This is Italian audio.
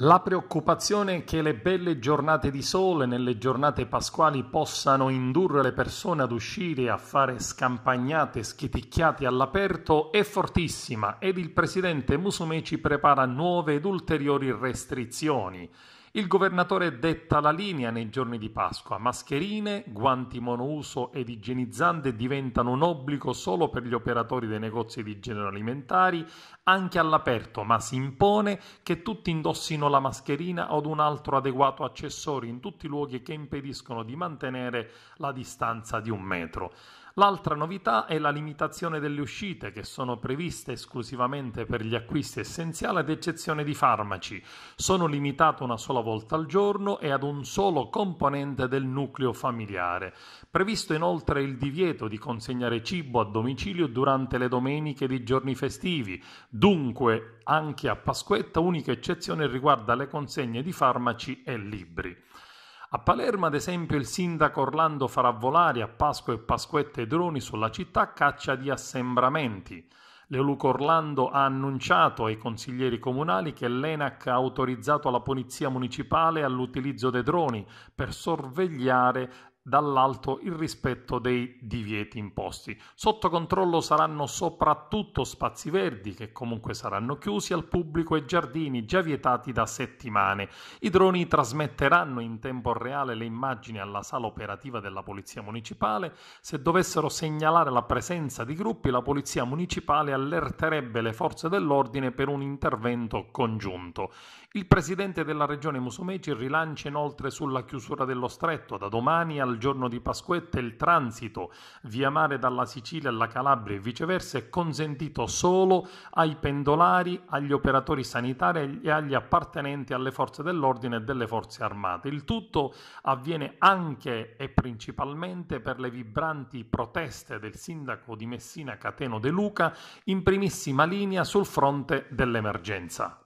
La preoccupazione che le belle giornate di sole nelle giornate pasquali possano indurre le persone ad uscire e a fare scampagnate schiticchiate all'aperto è fortissima ed il presidente Musumeci prepara nuove ed ulteriori restrizioni. Il governatore detta la linea nei giorni di Pasqua. Mascherine, guanti monouso ed igienizzante diventano un obbligo solo per gli operatori dei negozi di genere alimentari, anche all'aperto, ma si impone che tutti indossino la mascherina o un altro adeguato accessorio in tutti i luoghi che impediscono di mantenere la distanza di un metro. L'altra novità è la limitazione delle uscite che sono previste esclusivamente per gli acquisti essenziali ad eccezione di farmaci. Sono limitate una sola volta al giorno e ad un solo componente del nucleo familiare. Previsto inoltre il divieto di consegnare cibo a domicilio durante le domeniche di giorni festivi. Dunque, anche a Pasquetta unica eccezione riguarda le consegne di farmaci e libri. A Palermo, ad esempio, il sindaco Orlando farà volare a Pasqua e Pasquetta i droni sulla città a caccia di assembramenti. Leoluco Orlando ha annunciato ai consiglieri comunali che l'ENAC ha autorizzato la polizia municipale all'utilizzo dei droni per sorvegliare dall'alto il rispetto dei divieti imposti. Sotto controllo saranno soprattutto spazi verdi, che comunque saranno chiusi al pubblico, e giardini già vietati da settimane. I droni trasmetteranno in tempo reale le immagini alla sala operativa della Polizia Municipale. Se dovessero segnalare la presenza di gruppi, la Polizia Municipale allerterebbe le forze dell'ordine per un intervento congiunto. Il presidente della regione Musumeci rilancia inoltre sulla chiusura dello stretto da domani al il giorno di Pasquetta il transito via mare dalla Sicilia alla Calabria e viceversa è consentito solo ai pendolari, agli operatori sanitari e agli appartenenti alle forze dell'ordine e delle forze armate. Il tutto avviene anche e principalmente per le vibranti proteste del sindaco di Messina Cateno De Luca in primissima linea sul fronte dell'emergenza.